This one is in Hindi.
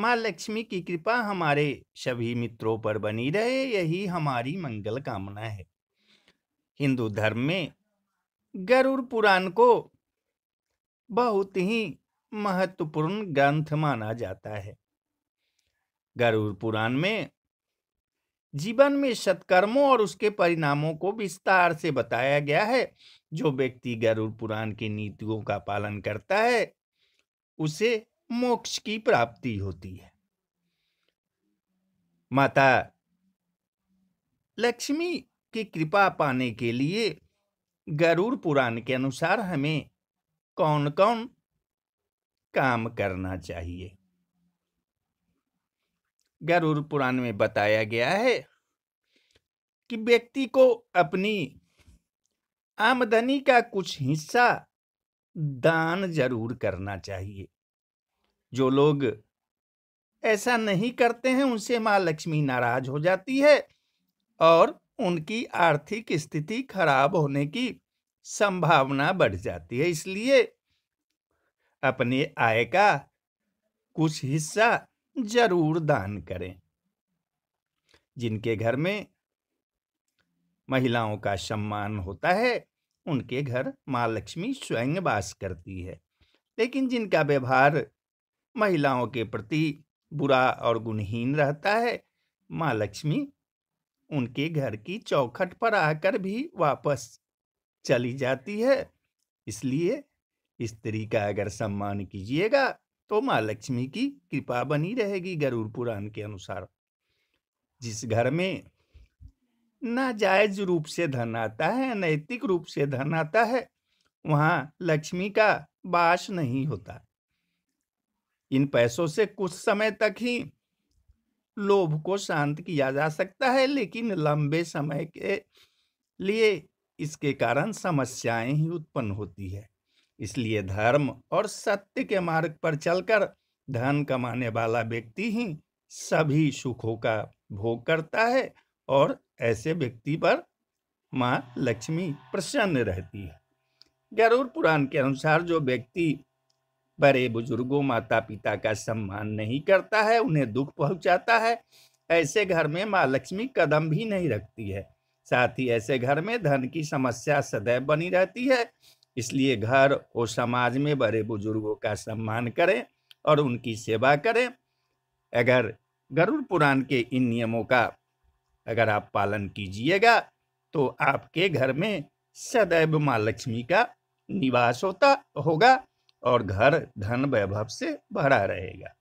माँ लक्ष्मी की कृपा हमारे सभी मित्रों पर बनी रहे यही हमारी मंगल कामना है हिंदू धर्म में गरुड़ पुराण को बहुत ही महत्वपूर्ण ग्रंथ माना जाता है गरुड़ पुराण में जीवन में सत्कर्मों और उसके परिणामों को विस्तार से बताया गया है जो व्यक्ति गरुड़ पुराण की नीतियों का पालन करता है उसे मोक्ष की प्राप्ति होती है माता लक्ष्मी की कृपा पाने के लिए गरुड़ पुराण के अनुसार हमें कौन कौन काम करना चाहिए गरुड़ पुराण में बताया गया है कि व्यक्ति को अपनी आमदनी का कुछ हिस्सा दान जरूर करना चाहिए जो लोग ऐसा नहीं करते हैं उनसे माँ लक्ष्मी नाराज हो जाती है और उनकी आर्थिक स्थिति खराब होने की संभावना बढ़ जाती है इसलिए अपने आय का कुछ हिस्सा जरूर दान करें जिनके घर में महिलाओं का सम्मान होता है उनके घर माँ लक्ष्मी स्वयं वास करती है लेकिन जिनका व्यवहार महिलाओं के प्रति बुरा और गुणहीन रहता है माँ लक्ष्मी उनके घर की चौखट पर आकर भी वापस चली जाती है इसलिए स्त्री का अगर सम्मान कीजिएगा तो माँ लक्ष्मी की कृपा बनी रहेगी गरुड़ पुराण के अनुसार जिस घर में नाजायज रूप से धन आता है अनैतिक रूप से धन आता है वहाँ लक्ष्मी का वास नहीं होता इन पैसों से कुछ समय तक ही लोभ को शांत किया जा सकता है लेकिन लंबे समय के लिए इसके कारण समस्याएं ही उत्पन्न होती है इसलिए धर्म और सत्य के मार्ग पर चलकर धन कमाने वाला व्यक्ति ही सभी सुखों का भोग करता है और ऐसे व्यक्ति पर माँ लक्ष्मी प्रसन्न रहती है गरुड़ पुराण के अनुसार जो व्यक्ति बड़े बुजुर्गों माता पिता का सम्मान नहीं करता है उन्हें दुख पहुंचाता है ऐसे घर में माँ लक्ष्मी कदम भी नहीं रखती है साथ ही ऐसे घर में धन की समस्या सदैव बनी रहती है इसलिए घर और समाज में बड़े बुजुर्गों का सम्मान करें और उनकी सेवा करें अगर गरुड़ पुराण के इन नियमों का अगर आप पालन कीजिएगा तो आपके घर में सदैव माँ लक्ष्मी का निवास होता होगा और घर धन वैभव से भरा रहेगा